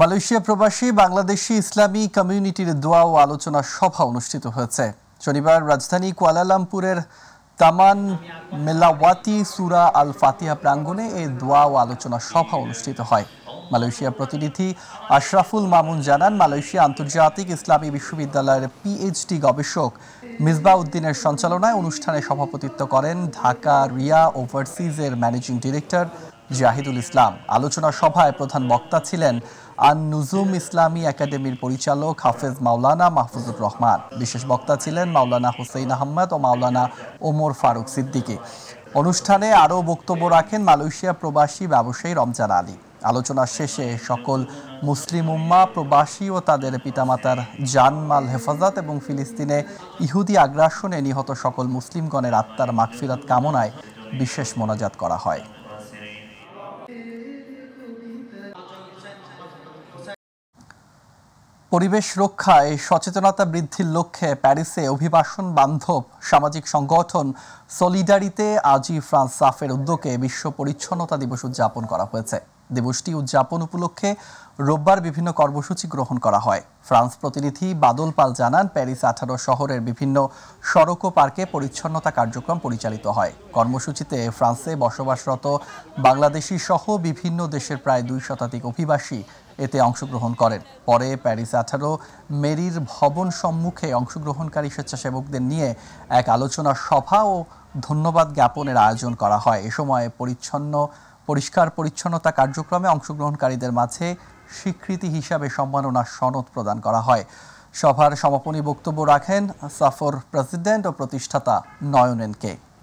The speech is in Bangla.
মালয়েশিয়া প্রবাসী বাংলাদেশি ইসলামী কমিউনিটির দোয়া ও আলোচনা সভা অনুষ্ঠিত হয়েছে শনিবার রাজধানী কুয়ালালামপুরের তামান মেলাওয়াতি সুরা আল ফাতিহা প্রাঙ্গণে এই দোয়া ও আলোচনা সভা অনুষ্ঠিত হয় মালয়েশিয়া প্রতিনিধি আশরাফুল মামুন জানান মালয়েশিয়া আন্তর্জাতিক ইসলামী বিশ্ববিদ্যালয়ের পিএইচডি গবেষক মিসবা উদ্দিনের সঞ্চালনায় অনুষ্ঠানে সভাপতিত্ব করেন ঢাকা রিয়া ওভারসিজের ম্যানেজিং ডিরেক্টর জাহিদুল ইসলাম আলোচনা সভায় প্রধান বক্তা ছিলেন আন নুজুম ইসলামী একাডেমির পরিচালক হাফেজ মাওলানা মাহফুজুর রহমান বিশেষ বক্তা ছিলেন মাওলানা হুসেইন আহমদ ও মাওলানা ওমর ফারুক সিদ্দিকী অনুষ্ঠানে আরও বক্তব্য রাখেন মালয়েশিয়া প্রবাসী ব্যবসায়ী রমজান আলী আলোচনা শেষে সকল মুসলিম উম্মা প্রবাসী ও তাদের পিতামাতার জানমাল হেফাজত এবং ফিলিস্তিনে ইহুদি আগ্রাসনে নিহত সকল মুসলিমগণের আত্মার মাগফিরাত কামনায় বিশেষ মোনাজাত করা হয় পরিবেশ রক্ষায় সচেতনতা বৃদ্ধির লক্ষ্যে প্যারিসে অভিবাসন বান্ধব সামাজিক সংগঠন সলিডারিতে আজই ফ্রান্স সাফের উদ্যোগে বিশ্ব পরিচ্ছন্নতা দিবস উদযাপন করা হয়েছে দিবসটি উদযাপন উপলক্ষে রোববার বিভিন্ন কর্মসূচি গ্রহণ করা হয় ফ্রান্স প্রতিনিধি বাদল পাল জানান প্যারিস আঠারো শহরের বিভিন্ন সড়ক ও পার্কে পরিচ্ছন্নতা কার্যক্রম পরিচালিত হয় কর্মসূচিতে ফ্রান্সে বসবাসরত বাংলাদেশি সহ বিভিন্ন দেশের প্রায় দুই শতাধিক অভিবাসী এতে অংশগ্রহণ করেন পরে প্যারিস আঠারো মেরির ভবন সম্মুখে অংশগ্রহণকারী স্বেচ্ছাসেবকদের নিয়ে এক আলোচনা সভা ও ধন্যবাদ জ্ঞাপনের আয়োজন করা হয় এ সময় পরিচ্ছন্ন পরিষ্কার পরিচ্ছন্নতা কার্যক্রমে অংশগ্রহণকারীদের মাঝে স্বীকৃতি হিসাবে সম্মাননা সনদ প্রদান করা হয় সভার সমাপনী বক্তব্য রাখেন সাফর প্রেসিডেন্ট ও প্রতিষ্ঠাতা নয়নেনকে